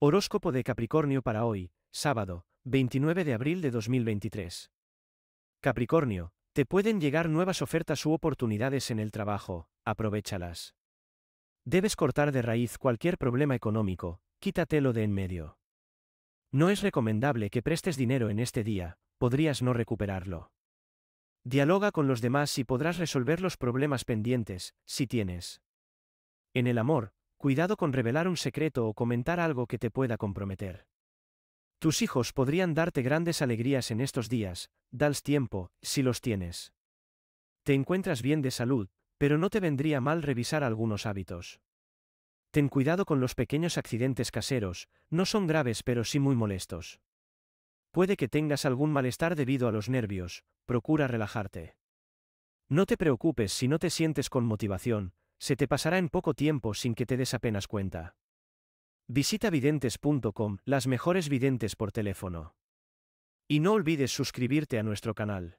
Horóscopo de Capricornio para hoy, sábado, 29 de abril de 2023. Capricornio, te pueden llegar nuevas ofertas u oportunidades en el trabajo, aprovechalas. Debes cortar de raíz cualquier problema económico, quítatelo de en medio. No es recomendable que prestes dinero en este día, podrías no recuperarlo. Dialoga con los demás y podrás resolver los problemas pendientes, si tienes. En el amor, cuidado con revelar un secreto o comentar algo que te pueda comprometer. Tus hijos podrían darte grandes alegrías en estos días, dales tiempo, si los tienes. Te encuentras bien de salud, pero no te vendría mal revisar algunos hábitos. Ten cuidado con los pequeños accidentes caseros, no son graves pero sí muy molestos. Puede que tengas algún malestar debido a los nervios, procura relajarte. No te preocupes si no te sientes con motivación, se te pasará en poco tiempo sin que te des apenas cuenta. Visita videntes.com, las mejores videntes por teléfono. Y no olvides suscribirte a nuestro canal.